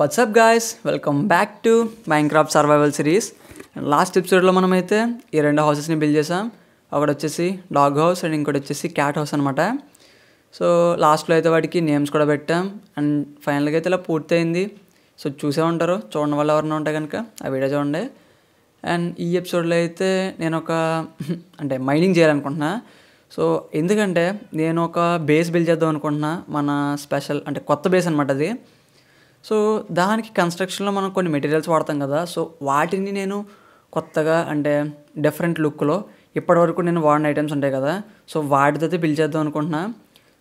WhatsApp guys welcome back to Minecraft survival series last ఎపిసోడ్లో మనమైతే ఈ రెండు హౌసెస్ని బిల్డ్ చేసాం ఒకటి వచ్చేసి డాగ్ హౌస్ అండ్ ఇంకోటి వచ్చేసి క్యాట్ హౌస్ అనమాట సో లాస్ట్లో అయితే వాటికి నేమ్స్ కూడా పెట్టాం అండ్ ఫైనల్గా అయితే ఇలా పూర్తయింది సో చూసే ఉంటారు చూడడం వల్ల ఎవరైనా ఉంటే కనుక ఆ వీడియో చూడండి అండ్ ఈ ఎపిసోడ్లో అయితే నేను ఒక అంటే మైనింగ్ చేయాలనుకుంటున్నా సో ఎందుకంటే నేను ఒక బేస్ బిల్డ్ చేద్దాం అనుకుంటున్నా మన స్పెషల్ అంటే కొత్త బేస్ అనమాట అది సో దానికి కన్స్ట్రక్షన్లో మనం కొన్ని మెటీరియల్స్ వాడతాం కదా సో వాటిని నేను కొత్తగా అంటే డిఫరెంట్ లుక్లో ఇప్పటివరకు నేను వాడిన ఐటమ్స్ ఉంటాయి కదా సో వాటితో బిల్ చేద్దాం అనుకుంటున్నా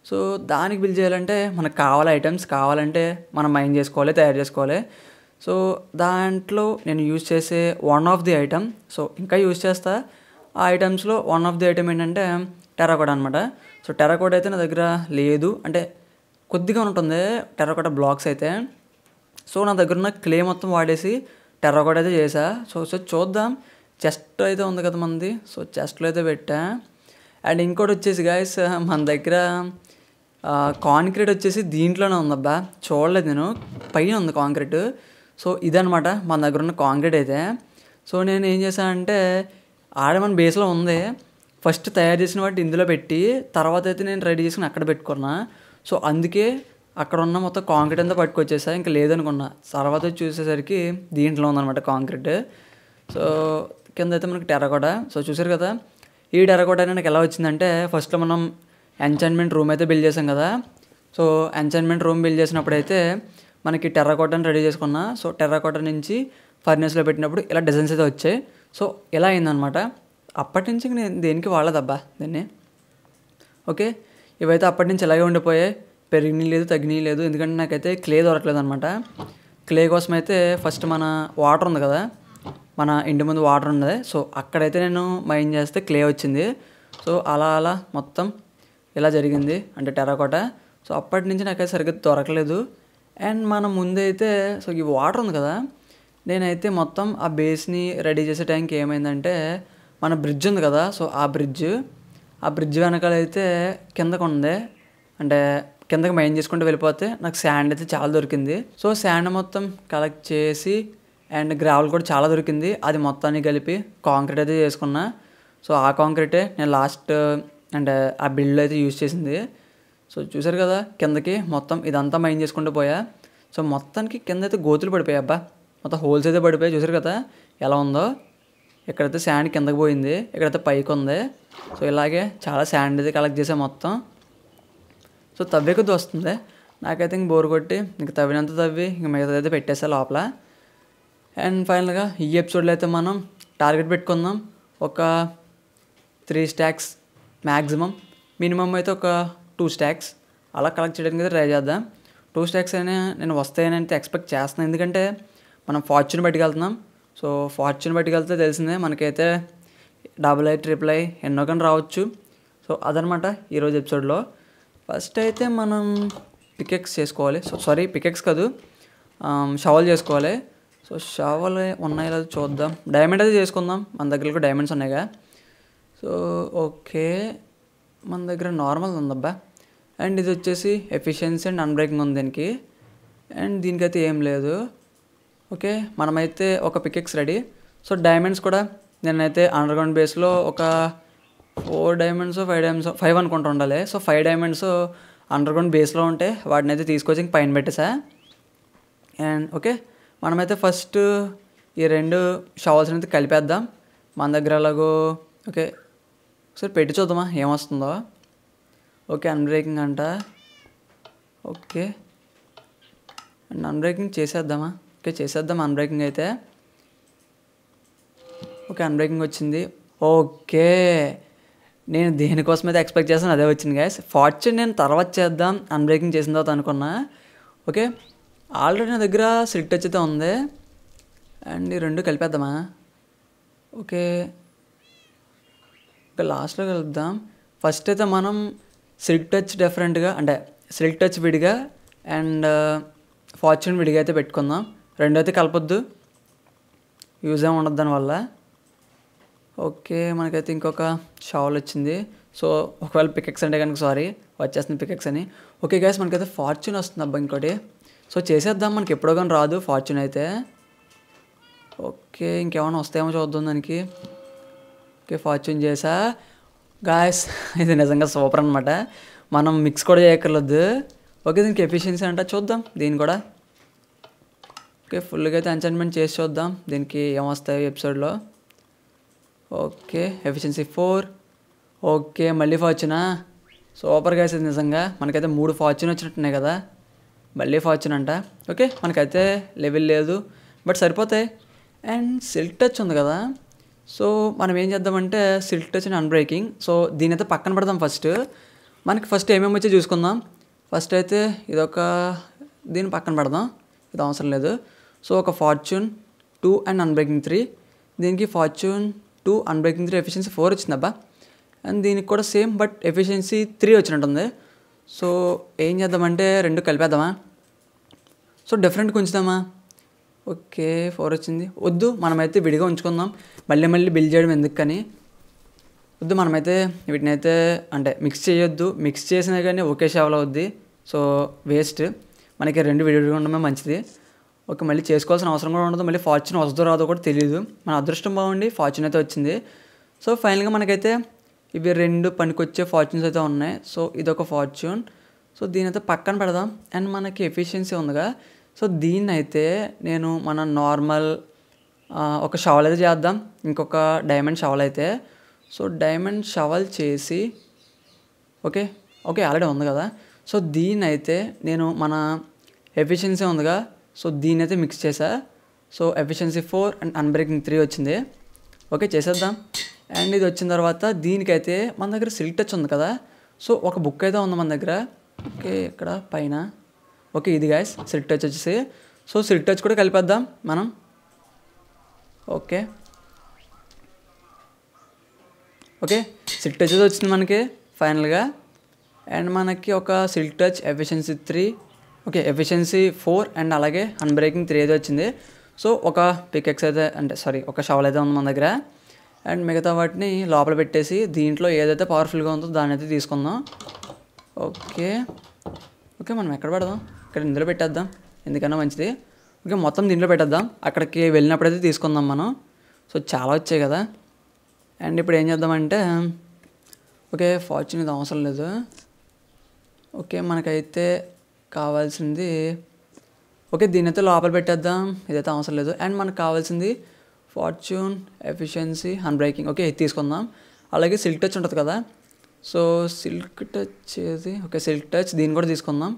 సో దానికి బిల్ చేయాలంటే మనకు కావాలి ఐటమ్స్ కావాలంటే మనం మైండ్ చేసుకోవాలి తయారు చేసుకోవాలి సో దాంట్లో నేను యూజ్ చేసే one of the item so ఇంకా యూజ్ చేస్తా ఆ ఐటమ్స్లో వన్ ఆఫ్ ది ఐటమ్ ఏంటంటే టెరాకోడ్ అనమాట సో టెరాకోడ్ అయితే నా దగ్గర లేదు అంటే కొద్దిగా ఉంటుంది టెరాకోట బ్లాక్స్ అయితే సో నా దగ్గర ఉన్న క్లే మొత్తం వాడేసి టెరాకోట అయితే చేసా సో సో చూద్దాం చెస్ట్ అయితే ఉంది కదా మనది సో చెస్ట్లో అయితే పెట్టా అండ్ ఇంకోటి వచ్చేసి గాయస్ మన దగ్గర కాంక్రీట్ వచ్చేసి దీంట్లోనే ఉందబ్బా చూడలేదు నేను పైన ఉంది కాంక్రీట్ సో ఇదనమాట మన దగ్గర ఉన్న కాంక్రీట్ అయితే సో నేను ఏం చేశానంటే ఆడ మన బేస్లో ఉంది ఫస్ట్ తయారు చేసిన వాటి ఇందులో పెట్టి తర్వాత అయితే నేను రెడీ చేసుకుని అక్కడ పెట్టుకున్నా సో అందుకే అక్కడ ఉన్న మొత్తం కాంక్రీట్ అంతా పట్టుకొచ్చేసా ఇంకా లేదనుకున్నా తర్వాత చూసేసరికి దీంట్లో ఉందన్నమాట కాంక్రీట్ సో కింద అయితే మనకి టెరకోట సో చూసారు కదా ఈ టెరకోట నాకు ఎలా వచ్చిందంటే ఫస్ట్లో మనం ఎంచైన్మెంట్ రూమ్ అయితే బిల్డ్ చేసాం కదా సో ఎంచైన్మెంట్ రూమ్ బిల్డ్ చేసినప్పుడు అయితే మనకి టెర్రకోటని రెడీ చేసుకున్న సో టెర్రకోట నుంచి ఫర్నేస్లో పెట్టినప్పుడు ఇలా డిజైన్స్ అయితే వచ్చాయి సో ఇలా అయిందనమాట అప్పటి నుంచి నేను దేనికి వాడలేదబ్బా దీన్ని ఓకే ఇవైతే అప్పటి నుంచి ఇలాగే ఉండిపోయాయి పెరిగినీ లేదు తగ్గినీ లేదు ఎందుకంటే నాకైతే క్లే దొరకలేదు అనమాట క్లే కోసం అయితే ఫస్ట్ మన వాటర్ ఉంది కదా మన ఇంటి ముందు వాటర్ ఉన్నది సో అక్కడైతే నేను మైన్ చేస్తే క్లే వచ్చింది సో అలా అలా మొత్తం ఇలా జరిగింది అంటే టెరాకోట సో అప్పటి నుంచి నాకైతే సరిగ్గా దొరకలేదు అండ్ మన ముందైతే సో ఈ వాటర్ ఉంది కదా నేనైతే మొత్తం ఆ బేస్ని రెడీ చేసే టైంకి ఏమైందంటే మన బ్రిడ్జ్ ఉంది కదా సో ఆ బ్రిడ్జ్ ఆ బ్రిడ్జ్ వెనకాల అయితే కిందకు ఉంది అంటే కిందకి మైండ్ చేసుకుంటూ వెళ్ళిపోతే నాకు శాండ్ అయితే చాలా దొరికింది సో శాండ్ మొత్తం కలెక్ట్ చేసి అండ్ గ్రావెల్ కూడా చాలా దొరికింది అది మొత్తాన్ని కలిపి కాంక్రీట్ అయితే చేసుకున్నా సో ఆ కాంక్రీటే నేను లాస్ట్ అంటే ఆ బిల్డ్ అయితే యూజ్ చేసింది సో చూసారు కదా కిందకి మొత్తం ఇదంతా మైండ్ చేసుకుంటూ పోయా సో మొత్తానికి కింద అయితే గోతులు పడిపోయాయి అబ్బా మొత్తం హోల్స్ అయితే పడిపోయాయి చూసారు కదా ఎలా ఉందో ఇక్కడైతే శాండ్ కిందకి పోయింది ఇక్కడైతే పైకి ఉంది సో ఇలాగే చాలా శాండ్ అయితే కలెక్ట్ చేసాం మొత్తం సో తవ్వే కొద్ది వస్తుంది నాకైతే ఇంక బోర్ కొట్టి ఇంక తవ్వినంత తవ్వి ఇంక మిగతా అయితే పెట్టేసా లోపల అండ్ ఫైనల్గా ఈ ఎపిసోడ్లో అయితే మనం టార్గెట్ పెట్టుకుందాం ఒక త్రీ స్టాక్స్ మ్యాక్సిమం మినిమం అయితే ఒక టూ స్టాక్స్ అలా కలెక్ట్ చేయడానికి ట్రై చేద్దాం టూ స్టాక్స్ అయినా నేను వస్తాయని అయితే ఎక్స్పెక్ట్ చేస్తున్నాను ఎందుకంటే మనం ఫార్చ్యూన్ పట్టుకెళ్తున్నాం సో ఫార్చ్యూన్ పట్టుకెళ్తే తెలిసిందే మనకైతే డబుల్ ఐ ట్రిపుల్ ఐ ఎన్నో కానీ రావచ్చు సో అదనమాట ఈరోజు ఎపిసోడ్లో ఫస్ట్ అయితే మనం పికెక్స్ చేసుకోవాలి సో సారీ పికెక్స్ కాదు షవల్ చేసుకోవాలి సో షవల్ ఉన్నాయి లేదా చూద్దాం డైమండ్ అయితే చేసుకుందాం మన దగ్గరకు డైమండ్స్ ఉన్నాయిగా సో ఓకే మన దగ్గర నార్మల్ ఉందబ్బా అండ్ ఇది వచ్చేసి ఎఫిషియన్సీ అండ్ అన్బ్రేకింగ్ ఉంది దీనికి అండ్ దీనికైతే ఏం లేదు ఓకే మనమైతే ఒక పికెక్స్ రెడీ సో డైమండ్స్ కూడా నేనైతే అండర్గ్రౌండ్ బేస్లో ఒక four diamonds five diamonds five అనుకుంటూ ఉండాలి సో ఫైవ్ డైమండ్స్ అండర్గ్రౌండ్ బేస్లో ఉంటే వాటిని అయితే తీసుకొచ్చి పైన పెట్టేసా అండ్ ఓకే మనమైతే ఫస్ట్ ఈ రెండు షవల్స్ అయితే కలిపేద్దాం మన దగ్గర అలాగో ఓకే ఒకసారి పెట్టి చూద్దామా ఏమొస్తుందో ఓకే అన్బ్రేకింగ్ అంట ఓకే అండ్ అన్బ్రేకింగ్ చేసేద్దామా ఓకే చేసేద్దాం అన్బ్రేకింగ్ అయితే ఓకే అన్బ్రేకింగ్ వచ్చింది ఓకే నేను దేనికోసం అయితే ఎక్స్పెక్ట్ చేస్తాను అదే వచ్చింది గ్యాస్ ఫార్చ్యూన్ నేను తర్వాత చేద్దాం అన్బ్రేకింగ్ చేసిన తర్వాత అనుకున్నా ఓకే ఆల్రెడీ నా దగ్గర స్లిట్ వచ్చితే ఉంది అండ్ ఈ రెండు కలిపేద్దామా ఓకే ఇంకా లాస్ట్లో కలుపుదాం ఫస్ట్ అయితే మనం సిల్క్ టచ్ డిఫరెంట్గా అంటే సిల్క్ టచ్ విడిగా అండ్ ఫార్చ్యూన్ uh, విడిగా అయితే పెట్టుకుందాం రెండు అయితే కలపొద్దు యూజ్ ఏమి ఉండదు దానివల్ల ఓకే మనకైతే ఇంకొక షావల్ వచ్చింది సో ఒకవేళ పికెక్స్ అంటే కనుక సారీ వచ్చేస్తుంది పికెక్స్ అని ఓకే గ్యాస్ మనకైతే ఫార్చ్యూన్ వస్తుంది అబ్బా ఇంకోటి సో చేసేద్దాం మనకి ఎప్పుడో కానీ రాదు ఫార్చ్యూన్ అయితే ఓకే ఇంకేమైనా వస్తాయేమో చూద్దాం దానికి ఓకే ఫార్చ్యూన్ చేసా గాయస్ ఇది నిజంగా సూపర్ అనమాట మనం మిక్స్ కూడా చేయక్కర్లేదు ఓకే దీనికి ఎఫిషియన్సీ అంట చూద్దాం దీన్ని కూడా ఓకే ఫుల్గా అయితే ఎంచైన్మెంట్ చేసి చూద్దాం దీనికి ఏమొస్తాయి ఎపిసోడ్లో ఓకే ఎఫిషియన్సీ ఫోర్ ఓకే మళ్ళీ ఫార్చ్యూనా సూపర్ గైస్ ఇది నిజంగా మనకైతే మూడు ఫార్చ్యూన్ వచ్చినట్టున్నాయి కదా మళ్ళీ ఫార్చ్యూన్ అంట ఓకే మనకైతే లెవెల్ లేదు బట్ సరిపోతాయి అండ్ సిల్క్ టచ్ ఉంది కదా సో మనం ఏం చేద్దామంటే సిల్ట్ వచ్చిన అండ్ అన్బ్రేకింగ్ సో దీని అయితే పక్కన పెడదాం ఫస్ట్ మనకి ఫస్ట్ ఏమేమి వచ్చి చూసుకుందాం ఫస్ట్ అయితే ఇదొక దీన్ని పక్కన పెడదాం ఇది అవసరం లేదు సో ఒక fortune two and unbreaking three దీనికి fortune two unbreaking three efficiency four వచ్చిందబ్బా అండ్ దీనికి కూడా సేమ్ బట్ ఎఫిషియన్సీ త్రీ వచ్చినట్టుంది సో ఏం చేద్దామంటే రెండు కలిపేద్దామా సో డిఫరెంట్ ఉంచుదామా ఓకే ఫోర్ వచ్చింది వద్దు మనమైతే విడిగా ఉంచుకుందాం మళ్ళీ మళ్ళీ బిల్ చేయడం ఎందుకు కానీ వద్దు మనమైతే వీటినైతే అంటే మిక్స్ చేయొద్దు మిక్స్ చేసినా కానీ ఒకే షావల్ అవుద్ది సో వేస్ట్ మనకి రెండు విడిగా ఉండడమే మంచిది ఓకే మళ్ళీ చేసుకోవాల్సిన అవసరం కూడా ఉండదు మళ్ళీ ఫార్చ్యూన్ వస్తుందో రాదో కూడా తెలియదు మన అదృష్టం బాగుండి ఫార్చ్యూన్ అయితే వచ్చింది సో ఫైనల్గా మనకైతే ఇవి రెండు పనికొచ్చే ఫార్చ్యూన్స్ అయితే ఉన్నాయి సో ఇదొక ఫార్చ్యూన్ సో దీని అయితే పక్కన పెడదాం అండ్ మనకి ఎఫిషియన్సీ ఉందిగా సో దీన్ని అయితే నేను మన నార్మల్ ఒక షవల్ అయితే చేద్దాం ఇంకొక డైమండ్ షవల్ అయితే సో డైమండ్ షవల్ చేసి ఓకే ఓకే ఆల్రెడీ ఉంది కదా సో దీన్ని అయితే నేను మన ఎఫిషియన్సీ ఉందిగా సో దీన్ని అయితే మిక్స్ చేసా so efficiency four and unbreaking three వచ్చింది ఓకే చేసేద్దాం అండ్ ఇది వచ్చిన తర్వాత దీనికైతే మన దగ్గర సిల్క్ టచ్ ఉంది కదా సో ఒక బుక్ అయితే ఉంది మన దగ్గర ఓకే ఇక్కడ పైన ఓకే ఇది గాయస్ సిల్క్ టచ్ వచ్చేసి సో సిల్క్ టచ్ కూడా కలిపేద్దాం మనం ఓకే ఓకే సిల్క్ టచ్ వచ్చింది మనకి ఫైనల్గా అండ్ మనకి ఒక silk touch efficiency three okay efficiency four and అలాగే అన్బ్రేకింగ్ త్రీ అయితే వచ్చింది సో ఒక పికెక్స్ అయితే అంటే సారీ ఒక షవల్ అయితే ఉంది మన దగ్గర అండ్ మిగతా వాటిని లోపల పెట్టేసి దీంట్లో ఏదైతే పవర్ఫుల్గా ఉందో దాన్ని అయితే తీసుకుందాం ఓకే ఓకే మనం ఎక్కడ పడదాం ఇక్కడ ఇందులో పెట్టేద్దాం ఎందుకన్నా మంచిది ఓకే మొత్తం దీంట్లో పెట్టేద్దాం అక్కడికి వెళ్ళినప్పుడైతే తీసుకుందాం మనం సో చాలా వచ్చాయి కదా అండ్ ఇప్పుడు ఏం చేద్దామంటే ఓకే ఫార్చ్యూన్ ఇది అవసరం లేదు ఓకే మనకైతే కావాల్సింది ఓకే దీని అయితే లోపల పెట్టేద్దాం ఇదైతే అవసరం లేదు అండ్ మనకు కావాల్సింది fortune efficiency unbreaking okay తీసుకుందాం అలాగే సిల్క్ టచ్ ఉంటుంది కదా సో సిల్క్ టచ్ ఏది ఓకే సిల్క్ టచ్ దీన్ని కూడా తీసుకుందాం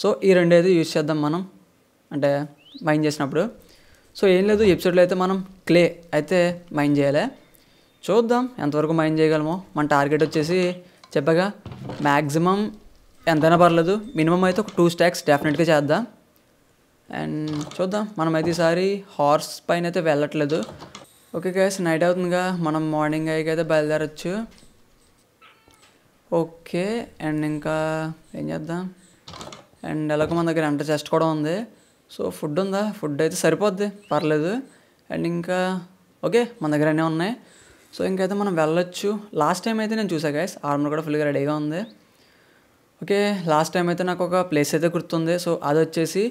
సో ఈ రెండు అయితే యూజ్ చేద్దాం మనం అంటే మైన్ చేసినప్పుడు సో ఏం లేదు ఎపిసోడ్లో అయితే మనం క్లే అయితే మైన్ చేయాలి చూద్దాం ఎంతవరకు మైన్ చేయగలమో మన టార్గెట్ వచ్చేసి చెప్పగా మ్యాక్సిమం ఎంతైనా పర్లేదు మినిమం అయితే ఒక టూ స్టాక్స్ డెఫినెట్గా చేద్దాం అండ్ చూద్దాం మనమైతే ఈసారి హార్స్ పైన అయితే వెళ్ళట్లేదు ఓకే గైస్ నైట్ అవుతుందిగా మనం మార్నింగ్ అయితే బయలుదేరచ్చు ఓకే అండ్ ఇంకా ఏం చేద్దాం అండ్ ఎలాగో మన దగ్గర ఎంటర్ చెస్ట్ కూడా ఉంది సో ఫుడ్ ఉందా ఫుడ్ అయితే సరిపోద్ది పర్లేదు అండ్ ఇంకా ఓకే మన దగ్గర అన్నీ ఉన్నాయి సో ఇంకైతే మనం వెళ్ళొచ్చు లాస్ట్ టైం అయితే నేను చూసా గైస్ ఆర్మర్ కూడా ఫుల్గా రెడీగా ఉంది ఓకే లాస్ట్ టైం అయితే నాకు ఒక ప్లేస్ అయితే గుర్తుంది సో అది వచ్చేసి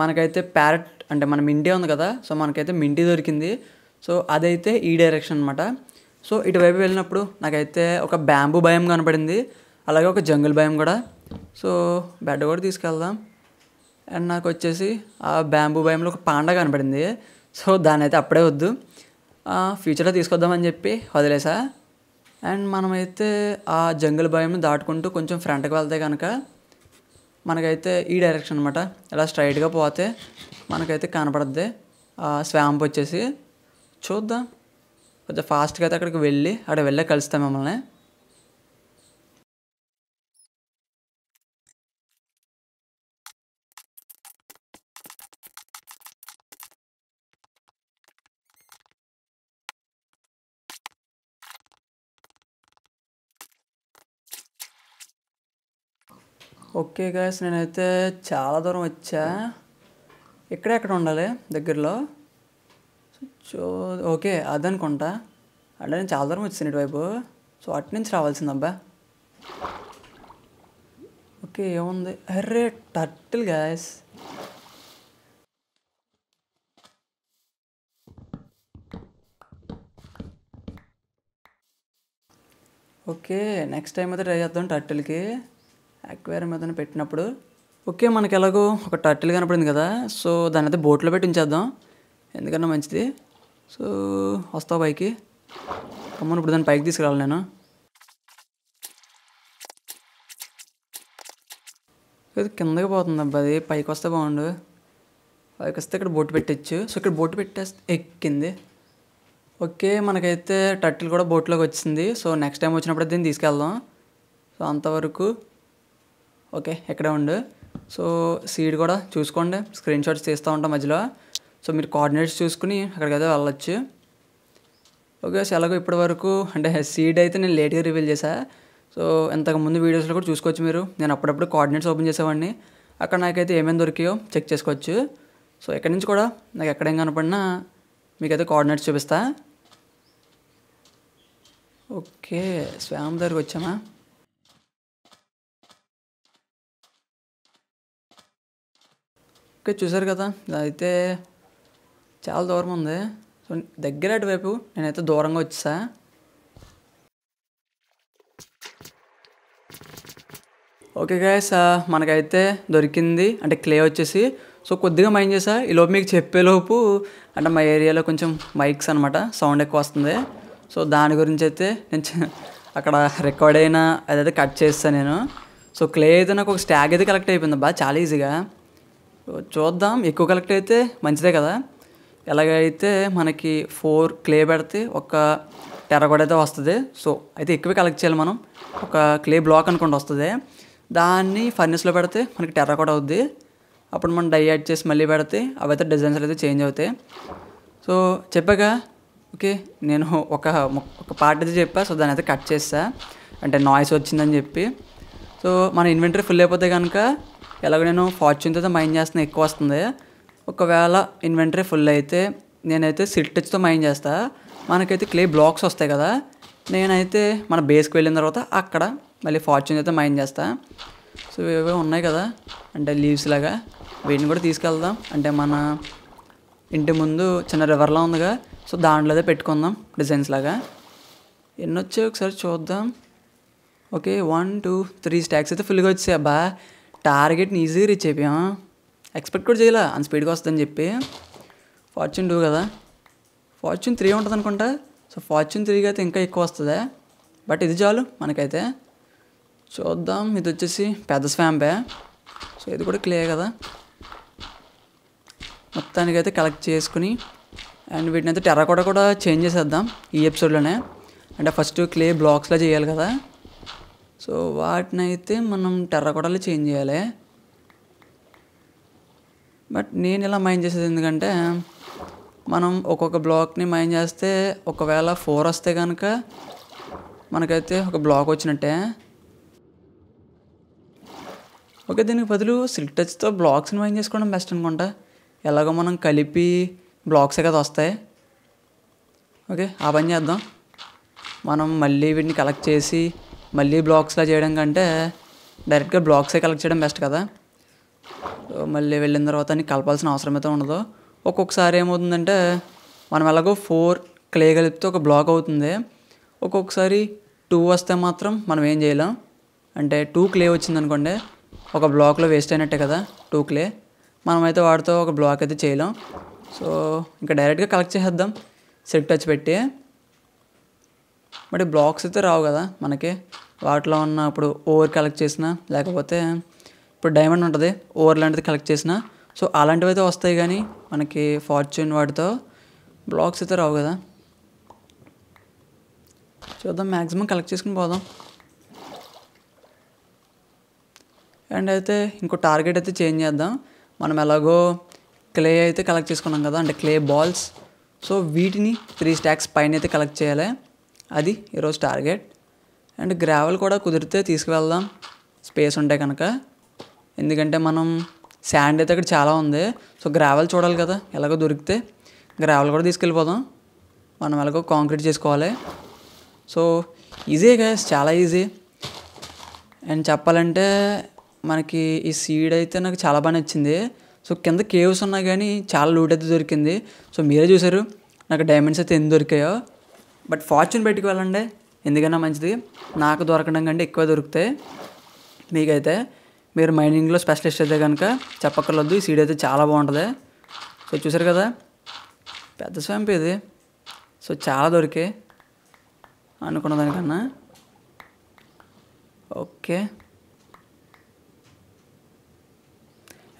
మనకైతే ప్యారెట్ అంటే మనం మిండి ఉంది కదా సో మనకైతే మిండి దొరికింది సో అదైతే ఈ డైరెక్షన్ అనమాట సో ఇటువైపు వెళ్ళినప్పుడు నాకైతే ఒక బ్యాంబు భయం కనపడింది అలాగే ఒక జంగుల్ భయం కూడా సో బెడ్ కూడా తీసుకెళ్దాం అండ్ నాకు వచ్చేసి ఆ బ్యాంబూ భయంలో ఒక పాండ కనపడింది సో దాని అయితే అప్పుడే వద్దు ఫ్యూచర్లో తీసుకొద్దామని చెప్పి వదిలేసా అండ్ మనమైతే ఆ జంగిల్ భయం దాటుకుంటూ కొంచెం ఫ్రంట్కి వెళ్తే కనుక మనకైతే ఈ డైరెక్షన్ అనమాట ఇలా స్ట్రైట్గా పోతే మనకైతే కనపడద్ది ఆ స్వాంప్ వచ్చేసి చూద్దాం కొంచెం ఫాస్ట్గా అయితే అక్కడికి వెళ్ళి అక్కడ వెళ్ళే కలుస్తాం మిమ్మల్ని ఓకే గాయస్ నేనైతే చాలా దూరం వచ్చా ఎక్కడెక్కడ ఎక్కడ ఉండాలి దగ్గరలో చో ఓకే అదనుకుంటా అంటే నేను చాలా దూరం వచ్చాను ఇటువైపు సో అటు నుంచి రావాల్సిందబ్బా ఓకే ఏముంది అరే turtle guys okay next time అయితే ట్రై చేద్దాం టర్టిల్కి అక్వేరియం ఏదైనా పెట్టినప్పుడు ఓకే మనకి ఎలాగో ఒక టర్టిల్ కనపడింది కదా సో దాని అయితే బోట్లో పెట్టి ఉంచేద్దాం ఎందుకన్నా మంచిది సో వస్తావు పైకి అమ్మను ఇప్పుడు దాన్ని పైకి తీసుకురావాలి నేను కిందకి పోతుంది అబ్బా అది పైకి వస్తే బాగుండు పైకి వస్తే ఇక్కడ బోట్ పెట్టచ్చు సో ఇక్కడ బోటు పెట్టేస్తే ఎక్కింది ఓకే మనకైతే టర్టిల్ కూడా బోట్లోకి వచ్చింది సో నెక్స్ట్ టైం వచ్చినప్పుడు దీన్ని తీసుకెళ్దాం సో అంతవరకు ఓకే ఇక్కడే ఉండు సో సీడ్ కూడా చూసుకోండి స్క్రీన్ షాట్స్ తీస్తూ ఉంటాం మధ్యలో సో మీరు కోఆర్డినేట్స్ చూసుకుని అక్కడికైతే వెళ్ళొచ్చు ఓకే సో ఎలాగో ఇప్పటి వరకు అంటే సీడ్ అయితే నేను లేట్గా రివీల్ చేశా సో ఇంతకుముందు వీడియోస్లో కూడా చూసుకోవచ్చు మీరు నేను అప్పుడప్పుడు కోఆర్డినేట్స్ ఓపెన్ చేసేవాడిని అక్కడ నాకైతే ఏమేమి దొరికాయో చెక్ చేసుకోవచ్చు సో ఎక్కడి నుంచి కూడా నాకు ఎక్కడేం కనపడినా మీకైతే కోఆర్డినేట్స్ చూపిస్తా ఓకే స్వామి దగ్గరికి వచ్చామా ఓకే చూసారు కదా అయితే చాలా దూరం ఉంది సో దగ్గర అటువైపు నేనైతే దూరంగా వచ్చేసా ఓకే గాయస్ మనకైతే దొరికింది అంటే క్లే వచ్చేసి సో కొద్దిగా మైండ్ చేసా ఈలోపు మీకు చెప్పేలోపు అంటే మా ఏరియాలో కొంచెం మైక్స్ అనమాట సౌండ్ ఎక్కువ వస్తుంది సో దాని గురించి అయితే నేను అక్కడ రికార్డ్ అయినా అదైతే కట్ చేస్తాను నేను సో క్లే అయితే నాకు ఒక స్టాగ్ అయితే కలెక్ట్ అయిపోయింది బాగా చాలా ఈజీగా చూద్దాం ఎక్కువ కలెక్ట్ అయితే మంచిదే కదా ఎలాగైతే మనకి ఫోర్ క్లే పెడితే ఒక టెర కూడా అయితే వస్తుంది సో అయితే ఎక్కువే కలెక్ట్ చేయాలి మనం ఒక క్లే బ్లాక్ అనుకోండి వస్తుంది దాన్ని ఫర్నిస్లో పెడితే మనకి టెర్ర కూడా అవుద్ది అప్పుడు మనం డై యాడ్ చేసి మళ్ళీ పెడితే అవైతే డిజైన్స్ అయితే చేంజ్ అవుతాయి సో చెప్పాక ఓకే నేను ఒక ఒక పార్ట్ అయితే చెప్పా సో దాని అయితే కట్ చేస్తా అంటే నాయిస్ వచ్చిందని చెప్పి సో మన ఇన్వెంటరీ ఫుల్ అయిపోతే కనుక ఎలాగో నేను ఫార్చ్యూన్తో మైన్ చేస్తున్నా ఎక్కువ వస్తుంది ఒకవేళ ఇన్వెంటరీ ఫుల్ అయితే నేనైతే సిల్టెచ్తో మైన్ చేస్తా మనకైతే క్లే బ్లాక్స్ వస్తాయి కదా నేనైతే మన బేస్కి వెళ్ళిన తర్వాత అక్కడ మళ్ళీ ఫార్చ్యూన్ అయితే మైన్ చేస్తా సో ఇవే ఉన్నాయి కదా అంటే లీవ్స్ లాగా వీటిని కూడా తీసుకెళ్దాం అంటే మన ఇంటి ముందు చిన్న రివర్లా ఉందిగా సో దాంట్లోదే పెట్టుకుందాం డిజైన్స్ లాగా వచ్చాయి ఒకసారి చూద్దాం okay one two three stacks అయితే ఫుల్గా వచ్చాయి అబ్బా టార్గెట్ని ఈజీగా రీచ్ అయిపోయాం ఎక్స్పెక్ట్ కూడా చేయలే అంత స్పీడ్గా వస్తుందని చెప్పి ఫార్చ్యూన్ టూ కదా ఫార్చ్యూన్ త్రీ ఉంటుంది అనుకుంటా సో ఫార్చ్యూన్ త్రీకి అయితే ఇంకా ఎక్కువ వస్తుంది బట్ ఇది చాలు మనకైతే చూద్దాం ఇది వచ్చేసి పెద్ద స్వాంపే సో ఇది కూడా క్లియర్ కదా మొత్తానికైతే కలెక్ట్ చేసుకుని అండ్ వీటిని అయితే టెర్ర కూడా చేంజ్ చేసేద్దాం ఈ ఎపిసోడ్లోనే అంటే ఫస్ట్ క్లే బ్లాక్స్లో చేయాలి కదా సో వాటినైతే మనం టెర్రకోడలు చేంజ్ చేయాలి బట్ నేను ఇలా మైండ్ చేసేది ఎందుకంటే మనం ఒక్కొక్క బ్లాక్ని మైండ్ చేస్తే ఒకవేళ ఫోర్ వస్తే కనుక మనకైతే ఒక బ్లాక్ వచ్చినట్టే ఓకే దీనికి బదులు సిల్క్ టచ్తో బ్లాక్స్ని మైండ్ చేసుకోవడం బెస్ట్ అనుకుంటా ఎలాగో మనం కలిపి బ్లాక్సే కదా వస్తాయి ఓకే ఆ పని చేద్దాం మనం మళ్ళీ వీటిని కలెక్ట్ చేసి మళ్ళీ బ్లాక్స్లా చేయడం కంటే డైరెక్ట్గా బ్లాక్సే కలెక్ట్ చేయడం బెస్ట్ కదా మళ్ళీ వెళ్ళిన తర్వాత నీకు కలపాల్సిన అవసరం అయితే ఉండదు ఒక్కొక్కసారి ఏమవుతుందంటే మనం ఎలాగో ఫోర్ క్లే కలిపితే ఒక బ్లాక్ అవుతుంది ఒక్కొక్కసారి టూ వస్తే మాత్రం మనం ఏం చేయలేం అంటే టూ క్లే వచ్చింది అనుకోండి ఒక బ్లాక్లో వేస్ట్ అయినట్టే కదా టూ క్లే మనమైతే వాడితో ఒక బ్లాక్ అయితే చేయలేం సో ఇంకా డైరెక్ట్గా కలెక్ట్ చేసేద్దాం సెట్ టచ్ పెట్టి బట్ బ్లాక్స్ అయితే రావు కదా మనకి వాటిలో ఉన్న ఇప్పుడు ఓవర్ కలెక్ట్ చేసినా లేకపోతే ఇప్పుడు డైమండ్ ఉంటుంది ఓవర్ లాంటిది కలెక్ట్ చేసినా సో అలాంటివి అయితే వస్తాయి కానీ మనకి ఫార్చ్యూన్ వాటితో బ్లాక్స్ అయితే రావు కదా చూద్దాం మ్యాక్సిమం కలెక్ట్ చేసుకుని పోదాం అండ్ అయితే ఇంకో టార్గెట్ అయితే చేంజ్ చేద్దాం మనం ఎలాగో క్లే అయితే కలెక్ట్ చేసుకున్నాం కదా అంటే క్లే బాల్స్ సో వీటిని త్రీ స్టాక్స్ పైన అయితే కలెక్ట్ చేయాలి అది ఈరోజు టార్గెట్ అండ్ గ్రావెల్ కూడా కుదిరితే తీసుకువెళ్దాం స్పేస్ ఉంటే కనుక ఎందుకంటే మనం శాండ్ అయితే అక్కడ చాలా ఉంది సో గ్రావెల్ చూడాలి కదా ఎలాగో దొరికితే గ్రావెల్ కూడా తీసుకెళ్ళిపోదాం మనం ఎలాగో కాంక్రీట్ చేసుకోవాలి సో ఈజీ గైస్ చాలా ఈజీ అండ్ చెప్పాలంటే మనకి ఈ సీడ్ అయితే నాకు చాలా బాగా నచ్చింది సో కింద కేవ్స్ ఉన్నా కానీ చాలా లూట్ అయితే దొరికింది సో మీరే చూసారు నాకు డైమండ్స్ అయితే ఎన్ని దొరికాయో బట్ ఫార్చ్యూన్ బయటికి వెళ్ళండి ఎందుకన్నా మంచిది నాకు దొరకడం కంటే ఎక్కువ దొరుకుతాయి మీకైతే మీరు మైనింగ్లో స్పెషలిస్ట్ అయితే కనుక చెప్పక్కర్లొద్దు ఈ సీడ్ అయితే చాలా బాగుంటుంది సో చూసారు కదా పెద్ద స్వాంప్ ఇది సో చాలా దొరికాయి అనుకున్న దానికన్నా ఓకే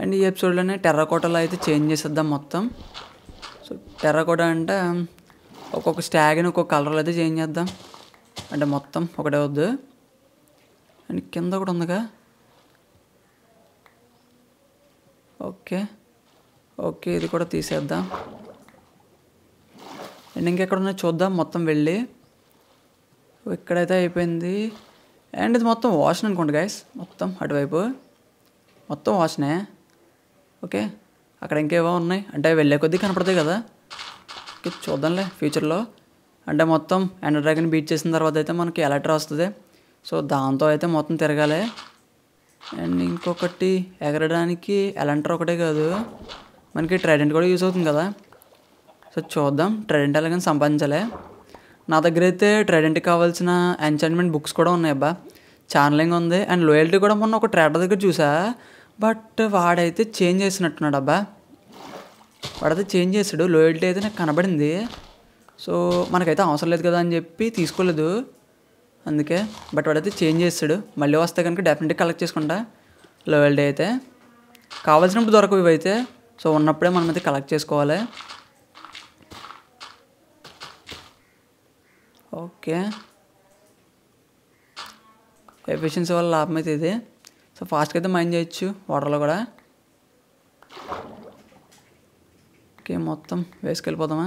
అండ్ ఈ ఎపిసోడ్లోనే టెర్రకోటలో అయితే చేంజ్ చేసేద్దాం మొత్తం సో టెర్రకోట అంటే ఒక్కొక్క స్టాగ్ని ఒక్కొక్క కలర్లో అయితే చేంజ్ చేద్దాం అంటే మొత్తం ఒకటే వద్దు అండ్ కింద ఒకటి ఉందిగా ఓకే ఓకే ఇది కూడా తీసేద్దాం అండ్ ఇంకెక్కడ ఉన్నాయి చూద్దాం మొత్తం వెళ్ళి ఇక్కడైతే అయిపోయింది అండ్ ఇది మొత్తం వాషన్ అనుకోండి గైస్ మొత్తం అటువైపు మొత్తం వాషనే ఓకే అక్కడ ఇంకేవో ఉన్నాయి అంటే వెళ్ళే కొద్దీ కనపడతాయి కదా చూద్దాంలే ఫ్యూచర్లో అంటే మొత్తం ఎండర్ డ్రాగన్ బీట్ చేసిన తర్వాత అయితే మనకి ఎలక్ట్రా వస్తుంది సో దాంతో అయితే మొత్తం తిరగాలి అండ్ ఇంకొకటి ఎగరడానికి ఎలంటర్ ఒకటే కాదు మనకి ట్రైడెంట్ కూడా యూస్ అవుతుంది కదా సో చూద్దాం ట్రైడెంట్ ఎలాగని సంపాదించాలి నా దగ్గర అయితే ట్రైడెంట్ కావాల్సిన ఎంచాంట్మెంట్ బుక్స్ కూడా ఉన్నాయి అబ్బా ఛానలింగ్ ఉంది అండ్ లోయల్టీ కూడా మొన్న ఒక ట్రాడర్ దగ్గర చూసా బట్ వాడైతే చేంజ్ చేసినట్టున్నాడు అబ్బా వాడైతే చేంజ్ చేశాడు లోయల్టీ అయితే నాకు కనబడింది సో మనకైతే అవసరం లేదు కదా అని చెప్పి తీసుకోలేదు అందుకే బట్ వాడైతే చేంజ్ చేస్తాడు మళ్ళీ వస్తే కనుక డెఫినెట్గా కలెక్ట్ చేసుకుంటా లోయల్టీ అయితే కావాల్సినప్పుడు దొరకవు ఇవైతే సో ఉన్నప్పుడే మనం అయితే కలెక్ట్ చేసుకోవాలి ఓకే ఎఫిషియన్సీ వల్ల లాభం అయితే ఇది సో ఫాస్ట్గా అయితే మైండ్ చేయొచ్చు వాటర్లో కూడా ఓకే మొత్తం వేసుకెళ్ళిపోదామా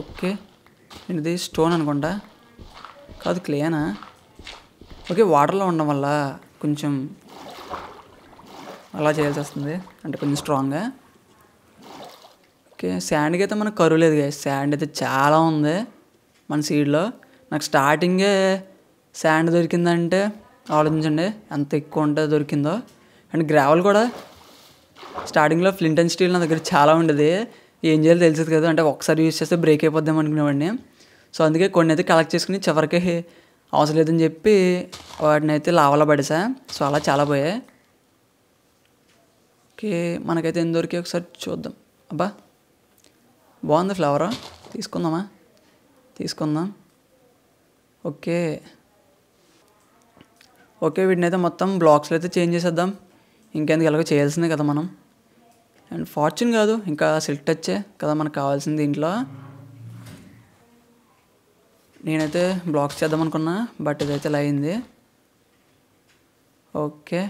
ఓకే నేను ఇది స్టోన్ అనుకుంటా కాదు క్లేనా ఓకే వాటర్లో ఉండడం వల్ల కొంచెం అలా చేయాల్సి వస్తుంది అంటే కొంచెం స్ట్రాంగ్గా ఓకే శాండ్కి అయితే మనకు కరువు లేదు కదా శాండ్ అయితే చాలా ఉంది మన సీడ్లో నాకు స్టార్టింగే శాండ్ దొరికిందంటే ఆలోచించండి ఎంత ఎక్కువ ఉంటే దొరికిందో అండ్ గ్రావెల్ కూడా స్టార్టింగ్లో ఫ్లింట్ అండ్ స్టీల్ నా దగ్గర చాలా ఉండేది ఏం చేయాలి తెలిసేది కదా అంటే ఒకసారి యూజ్ చేస్తే బ్రేక్ అయిపోద్దాం అనుకునేవాడిని సో అందుకే కొన్ని అయితే కలెక్ట్ చేసుకుని చివరికి అవసరం లేదని చెప్పి వాటిని అయితే లావలో పడేసా సో అలా చాలా పోయాయి ఓకే మనకైతే ఎన్ని ఒకసారి చూద్దాం అబ్బా బాగుంది ఫ్లవర్ తీసుకుందామా తీసుకుందాం ఓకే ఓకే వీటిని అయితే మొత్తం బ్లాక్స్లో అయితే చేంజ్ చేసేద్దాం ఇంకెందుకు ఎలాగో చేయాల్సిందే కదా మనం అండ్ ఫార్చ్యూన్ కాదు ఇంకా సిల్క్ టచ్చే కదా మనకు కావాల్సింది దీంట్లో నేనైతే బ్లాక్ చేద్దాం అనుకున్నా బట్ ఇదైతే ఇలా అయింది ఓకే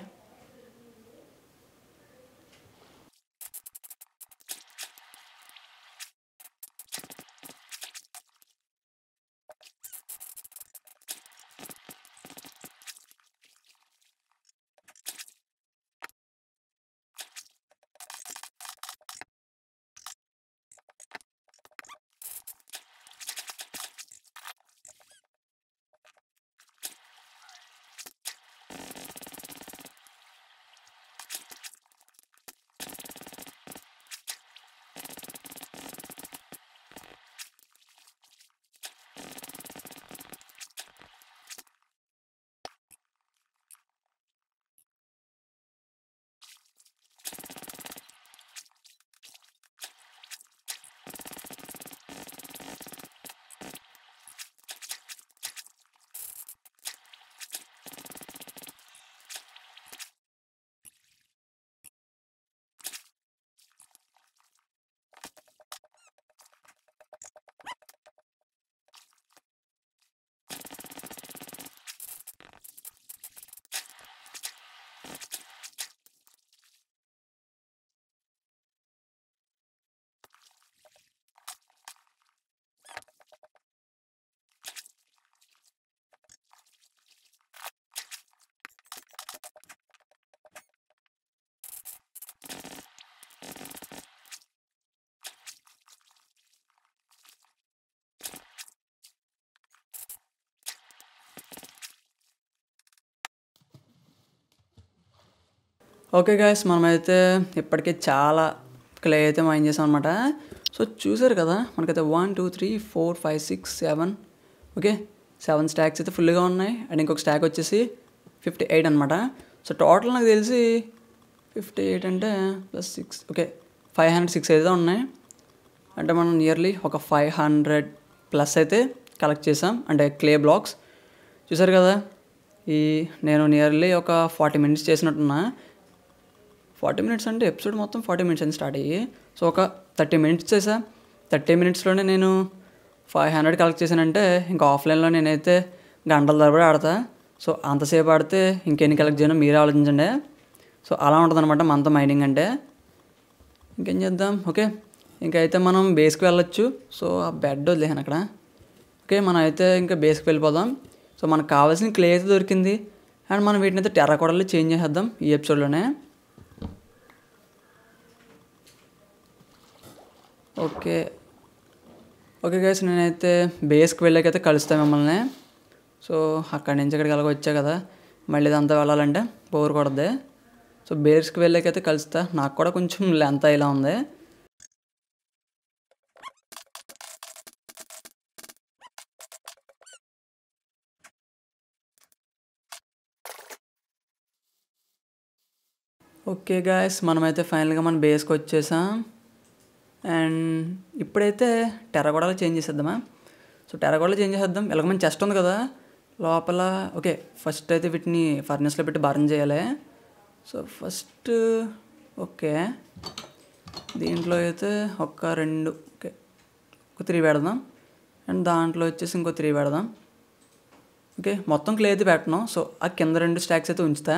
ఓకే గాయస్ మనమైతే ఇప్పటికే చాలా క్లే అయితే మైండ్ చేసాం అనమాట సో చూసారు కదా మనకైతే one two three four five six seven okay seven stacks అయితే ఫుల్గా ఉన్నాయి అండ్ ఇంకొక స్టాక్ వచ్చేసి ఫిఫ్టీ ఎయిట్ అనమాట సో టోటల్ నాకు తెలిసి ఫిఫ్టీ ఎయిట్ అంటే plus six okay five hundred six అయితే ఉన్నాయి అంటే మనం నియర్లీ ఒక ఫైవ్ హండ్రెడ్ ప్లస్ అయితే కలెక్ట్ చేసాం అంటే క్లే బ్లాక్స్ చూసారు కదా ఈ నేను నియర్లీ ఒక ఫార్టీ మినిట్స్ చేసినట్టున్నా ఫార్టీ మినిట్స్ అంటే ఎపిసోడ్ మొత్తం ఫార్టీ మినిట్స్ అని స్టార్ట్ అయ్యి సో ఒక థర్టీ మినిట్స్ చేసా థర్టీ మినిట్స్లోనే నేను ఫైవ్ హండ్రెడ్ కలెక్ట్ చేశానంటే ఇంకా ఆఫ్లైన్లో నేనైతే గంటల తరబడి ఆడతా సో అంతసేపు ఆడితే ఇంకెన్ని కలెక్ట్ చేయను మీరే ఆలోచించండి సో అలా అనమాట మనతో మైనింగ్ అంటే ఇంకేం చేద్దాం ఓకే ఇంకైతే మనం బేస్కి వెళ్ళొచ్చు సో ఆ బెడ్ వదిలే అక్కడ ఓకే మనం అయితే ఇంకా బేస్కి వెళ్ళిపోదాం సో మనకు కావాల్సిన క్లే అయితే దొరికింది అండ్ మనం వీటిని అయితే టెర్రకోడలు చేంజ్ చేసేద్దాం ఈ ఎపిసోడ్లోనే ఓకే ఓకే గైస్ నేనైతే బేస్కి వెళ్ళాకైతే కలుస్తాను మిమ్మల్ని సో అక్కడి నుంచి అక్కడికి అలాగ వచ్చా కదా మళ్ళీ ఇదంతా వెళ్ళాలంటే బోర్ కొడద్ది సో బేస్కి వెళ్ళాకైతే కలుస్తా నాకు కూడా కొంచెం లెంత్ ఇలా ఉంది ఓకే గాయస్ మనమైతే ఫైనల్గా మన బేస్కి వచ్చేసాం అండ్ ఇప్పుడైతే టెరగొడలు చేంజ్ చేసేద్దామా సో టెరగొడలు చేంజ్ చేసేద్దాం ఇలాగ మంచి చెస్ట్ ఉంది కదా లోపల ఓకే ఫస్ట్ అయితే వీటిని ఫర్నెస్లో పెట్టి బర్న్ చేయాలి సో ఫస్ట్ ఓకే దీంట్లో అయితే ఒక్క రెండు ఓకే ఒక త్రీ పెడదాం అండ్ దాంట్లో వచ్చేసి ఇంకో త్రీ పెడదాం ఓకే మొత్తం క్లే అయితే పెట్టడం సో ఆ కింద రెండు స్టాక్స్ అయితే ఉంచుతా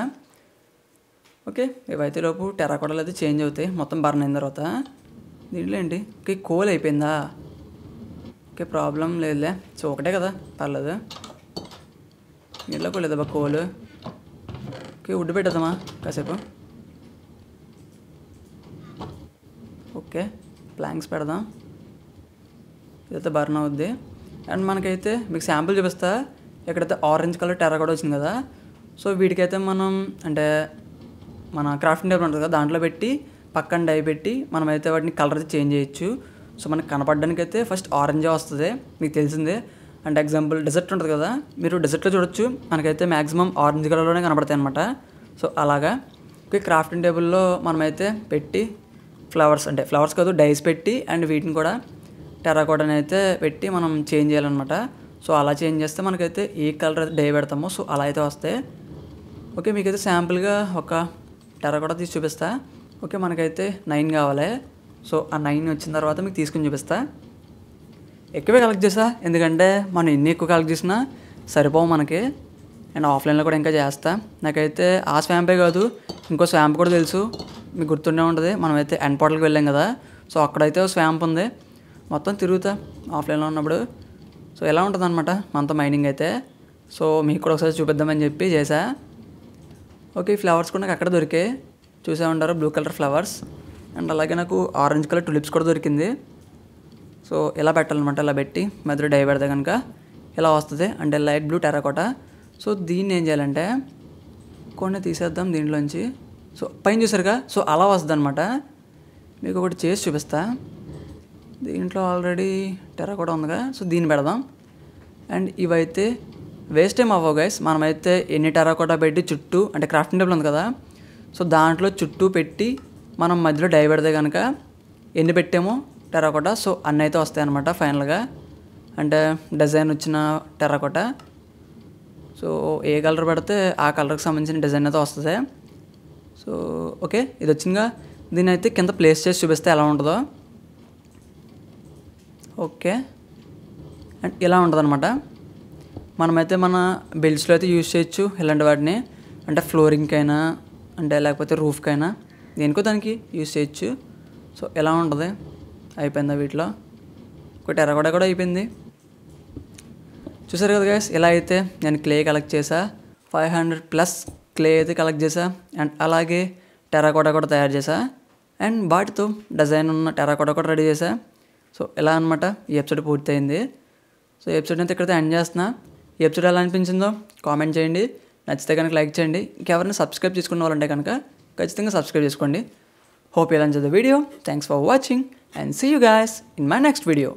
ఓకే ఇవైతే లోపు టెరాకోడలు అయితే చేంజ్ అవుతాయి మొత్తం బర్న్ అయిన తర్వాత దీంట్లో ఏంటి ఓకే కోల్ అయిపోయిందా ఓకే ప్రాబ్లం లేదులే సో ఒకటే కదా పర్లేదు నీళ్ళ కోలేదబ్బా కోల్ ఓకే ఉడ్డు పెట్టద్దామా కాసేపు ఓకే ప్లాంక్స్ పెడదాం ఇదైతే బర్న్ అవుద్ది అండ్ మనకైతే మీకు శాంపుల్ చూపిస్తా ఎక్కడైతే ఆరెంజ్ కలర్ టెర్ర కూడా వచ్చింది కదా సో వీటికైతే మనం అంటే మన క్రాఫ్టింగ్ టేబుల్ ఉంటుంది కదా దాంట్లో పెట్టి పక్కన డై పెట్టి మనమైతే వాటిని కలర్ చేంజ్ చేయొచ్చు సో మనకు కనపడడానికి అయితే ఫస్ట్ ఆరెంజే వస్తుంది మీకు తెలిసిందే అంటే ఎగ్జాంపుల్ డెజర్ట్ ఉంటుంది కదా మీరు డెజర్ట్లో చూడొచ్చు మనకైతే మ్యాక్సిమం ఆరెంజ్ కలర్లోనే కనబడతాయి అనమాట సో అలాగా ఓకే క్రాఫ్టింగ్ టేబుల్లో మనమైతే పెట్టి ఫ్లవర్స్ అంటే ఫ్లవర్స్ కాదు డైస్ పెట్టి అండ్ వీటిని కూడా టెరాకోటని అయితే పెట్టి మనం చేంజ్ చేయాలన్నమాట సో అలా చేంజ్ చేస్తే మనకైతే ఏ కలర్ డై పెడతామో సో అలా అయితే వస్తాయి ఓకే మీకైతే శాంపుల్గా ఒక టెరాకోట తీసి చూపిస్తాను ఓకే మనకైతే నైన్ కావాలి సో ఆ నైన్ వచ్చిన తర్వాత మీకు తీసుకుని చూపిస్తా ఎక్కువే కలెక్ట్ చేసా ఎందుకంటే మనం ఎన్ని ఎక్కువ కలెక్ట్ చేసినా సరిపోవు మనకి అండ్ ఆఫ్లైన్లో కూడా ఇంకా చేస్తా నాకైతే ఆ స్వాంపే కాదు ఇంకో స్వాంప్ కూడా తెలుసు మీకు గుర్తుండే ఉంటుంది మనమైతే ఎండ్ పోర్టల్కి వెళ్ళాం కదా సో అక్కడైతే స్వాంప్ ఉంది మొత్తం తిరుగుతా ఆఫ్లైన్లో ఉన్నప్పుడు సో ఎలా ఉంటుంది అనమాట మనతో మైనింగ్ అయితే సో మీకు కూడా ఒకసారి చూపిద్దామని చెప్పి చేశా ఓకే ఈ ఫ్లవర్స్ కూడా నాకు అక్కడ దొరికాయి చూసే ఉంటారు బ్లూ కలర్ ఫ్లవర్స్ అండ్ అలాగే నాకు ఆరెంజ్ కలర్ టులిప్స్ కూడా దొరికింది సో ఇలా పెట్టాలన్నమాట ఇలా పెట్టి మధ్య డై పెడితే కనుక ఇలా వస్తుంది అంటే లైట్ బ్లూ టెరాకోట సో దీన్ని ఏం చేయాలంటే కొన్ని తీసేద్దాం దీంట్లోంచి సో పైన చూసారుగా సో అలా వస్తుంది అనమాట మీకు ఒకటి చేసి చూపిస్తా దీంట్లో ఆల్రెడీ టెరాకోట ఉందిగా సో దీన్ని పెడదాం అండ్ ఇవైతే వేస్ట్ ఏం అవ్వవు గైస్ మనమైతే ఎన్ని టెరాకోటా పెట్టి చుట్టూ అంటే క్రాఫ్టింగ్ టేబుల్ ఉంది కదా సో దాంట్లో చుట్టూ పెట్టి మనం మధ్యలో డైవర్దే కనుక ఎన్ని పెట్టామో టెరాకోట సో అన్నీ అయితే వస్తాయన్నమాట ఫైనల్గా అంటే డిజైన్ వచ్చిన టెరాకోట సో ఏ కలర్ పెడితే ఆ కలర్కి సంబంధించిన డిజైన్ అయితే వస్తుంది సో ఓకే ఇది వచ్చిందిగా దీని అయితే కింద ప్లేస్ చేసి చూపిస్తే ఎలా ఉంటుందో ఓకే అండ్ ఇలా అనమాట మనమైతే మన బెల్ట్స్లో అయితే యూజ్ చేయొచ్చు ఇలాంటి వాటిని అంటే ఫ్లోరింగ్కి అయినా అంటే లేకపోతే రూఫ్కైనా దేనికో దానికి యూస్ చేయొచ్చు సో ఎలా ఉంటుంది అయిపోయిందా వీటిలో ఒక టెరకోడా కూడా అయిపోయింది చూసారు కదా గైస్ ఇలా అయితే నేను క్లే కలెక్ట్ చేసా ఫైవ్ హండ్రెడ్ ప్లస్ క్లే అయితే కలెక్ట్ చేసా అండ్ అలాగే టెరాకోటా కూడా తయారు చేసా అండ్ వాటితో డిజైన్ ఉన్న టెరాకోటా కూడా రెడీ చేసా సో ఇలా అనమాట ఈ ఎపిసోడ్ పూర్తయింది సో ఎపిసోడ్ అయితే ఇక్కడైతే ఎండ్ చేస్తున్నా ఈ ఎపిసోడ్ ఎలా అనిపించిందో కామెంట్ చేయండి నచ్చితే కనుక లైక్ చేయండి ఇంకెవరైనా సబ్స్క్రైబ్ చేసుకున్న వాళ్ళంటే కనుక ఖచ్చితంగా సబ్స్క్రైబ్ చేసుకోండి హోప్ ఎలా the video thanks for watching and see you guys in my next video